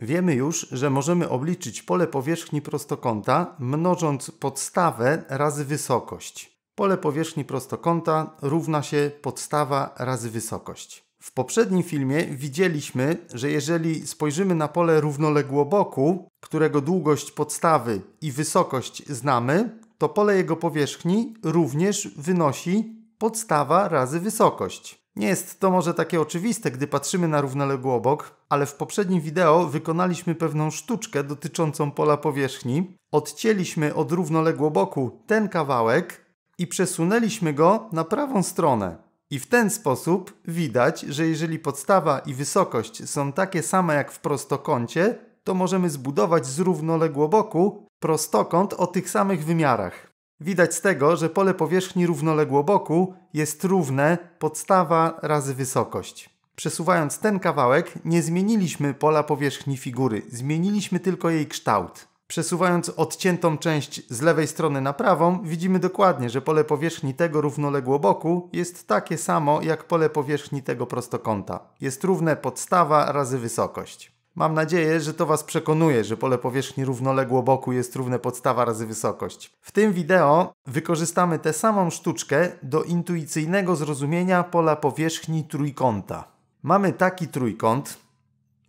Wiemy już, że możemy obliczyć pole powierzchni prostokąta mnożąc podstawę razy wysokość. Pole powierzchni prostokąta równa się podstawa razy wysokość. W poprzednim filmie widzieliśmy, że jeżeli spojrzymy na pole równoległoboku, którego długość podstawy i wysokość znamy, to pole jego powierzchni również wynosi podstawa razy wysokość. Nie jest to może takie oczywiste, gdy patrzymy na równoległy obok, ale w poprzednim wideo wykonaliśmy pewną sztuczkę dotyczącą pola powierzchni. Odcięliśmy od równoległoboku ten kawałek i przesunęliśmy go na prawą stronę. I w ten sposób widać, że jeżeli podstawa i wysokość są takie same jak w prostokącie, to możemy zbudować z równoległoboku prostokąt o tych samych wymiarach. Widać z tego, że pole powierzchni równoległoboku jest równe podstawa razy wysokość. Przesuwając ten kawałek, nie zmieniliśmy pola powierzchni figury, zmieniliśmy tylko jej kształt. Przesuwając odciętą część z lewej strony na prawą, widzimy dokładnie, że pole powierzchni tego równoległoboku jest takie samo jak pole powierzchni tego prostokąta. Jest równe podstawa razy wysokość. Mam nadzieję, że to Was przekonuje, że pole powierzchni równoległo boku jest równe podstawa razy wysokość. W tym wideo wykorzystamy tę samą sztuczkę do intuicyjnego zrozumienia pola powierzchni trójkąta. Mamy taki trójkąt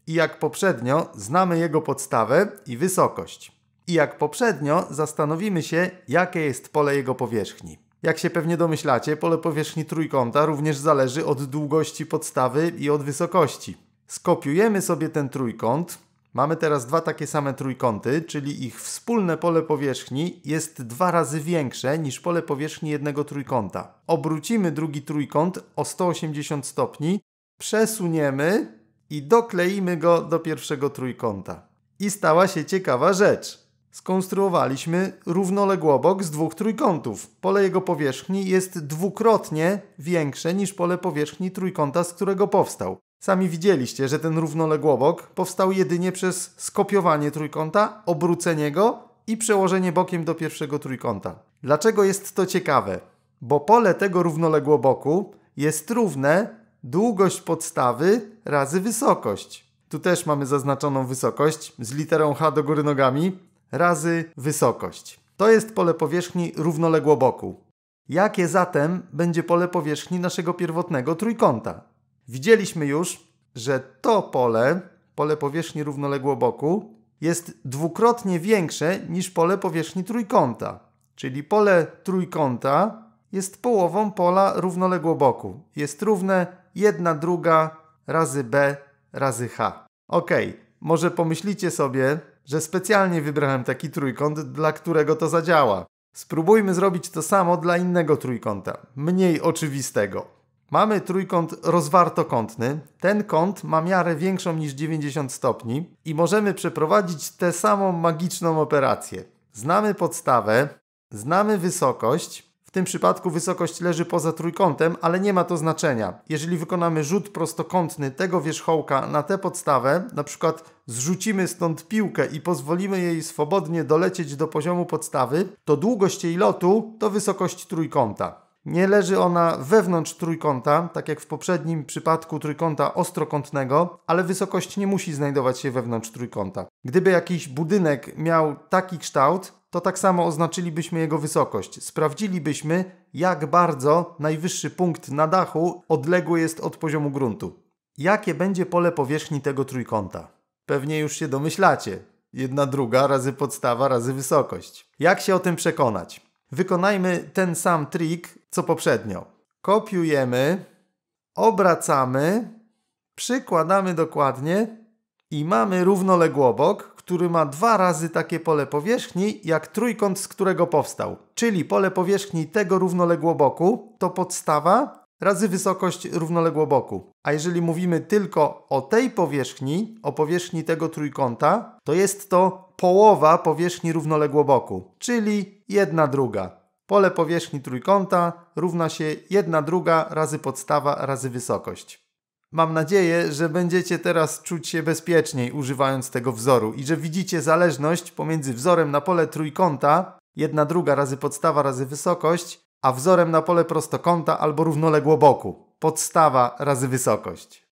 i jak poprzednio znamy jego podstawę i wysokość. I jak poprzednio zastanowimy się, jakie jest pole jego powierzchni. Jak się pewnie domyślacie, pole powierzchni trójkąta również zależy od długości podstawy i od wysokości skopiujemy sobie ten trójkąt. Mamy teraz dwa takie same trójkąty, czyli ich wspólne pole powierzchni jest dwa razy większe niż pole powierzchni jednego trójkąta. Obrócimy drugi trójkąt o 180 stopni, przesuniemy i dokleimy go do pierwszego trójkąta. I stała się ciekawa rzecz. Skonstruowaliśmy równoległobok z dwóch trójkątów. Pole jego powierzchni jest dwukrotnie większe niż pole powierzchni trójkąta, z którego powstał. Sami widzieliście, że ten równoległobok powstał jedynie przez skopiowanie trójkąta, obrócenie go i przełożenie bokiem do pierwszego trójkąta. Dlaczego jest to ciekawe? Bo pole tego równoległoboku jest równe długość podstawy razy wysokość. Tu też mamy zaznaczoną wysokość z literą H do góry nogami razy wysokość. To jest pole powierzchni równoległoboku. Jakie zatem będzie pole powierzchni naszego pierwotnego trójkąta? Widzieliśmy już, że to pole, pole powierzchni równoległoboku, jest dwukrotnie większe niż pole powierzchni trójkąta. Czyli pole trójkąta jest połową pola równoległoboku. Jest równe 1 druga razy b razy h. Ok, może pomyślicie sobie, że specjalnie wybrałem taki trójkąt, dla którego to zadziała. Spróbujmy zrobić to samo dla innego trójkąta, mniej oczywistego. Mamy trójkąt rozwartokątny. Ten kąt ma miarę większą niż 90 stopni i możemy przeprowadzić tę samą magiczną operację. Znamy podstawę, znamy wysokość. W tym przypadku wysokość leży poza trójkątem, ale nie ma to znaczenia. Jeżeli wykonamy rzut prostokątny tego wierzchołka na tę podstawę, na przykład zrzucimy stąd piłkę i pozwolimy jej swobodnie dolecieć do poziomu podstawy, to długość jej lotu to wysokość trójkąta. Nie leży ona wewnątrz trójkąta, tak jak w poprzednim przypadku trójkąta ostrokątnego, ale wysokość nie musi znajdować się wewnątrz trójkąta. Gdyby jakiś budynek miał taki kształt, to tak samo oznaczylibyśmy jego wysokość. Sprawdzilibyśmy, jak bardzo najwyższy punkt na dachu odległy jest od poziomu gruntu. Jakie będzie pole powierzchni tego trójkąta? Pewnie już się domyślacie. Jedna druga razy podstawa razy wysokość. Jak się o tym przekonać? Wykonajmy ten sam trik co poprzednio. Kopiujemy, obracamy, przykładamy dokładnie i mamy równoległobok, który ma dwa razy takie pole powierzchni jak trójkąt, z którego powstał. Czyli pole powierzchni tego równoległoboku to podstawa razy wysokość równoległoboku. A jeżeli mówimy tylko o tej powierzchni, o powierzchni tego trójkąta, to jest to połowa powierzchni równoległoboku, czyli jedna druga. Pole powierzchni trójkąta równa się 1 druga razy podstawa razy wysokość. Mam nadzieję, że będziecie teraz czuć się bezpieczniej używając tego wzoru i że widzicie zależność pomiędzy wzorem na pole trójkąta 1 druga razy podstawa razy wysokość, a wzorem na pole prostokąta albo równoległoboku podstawa razy wysokość.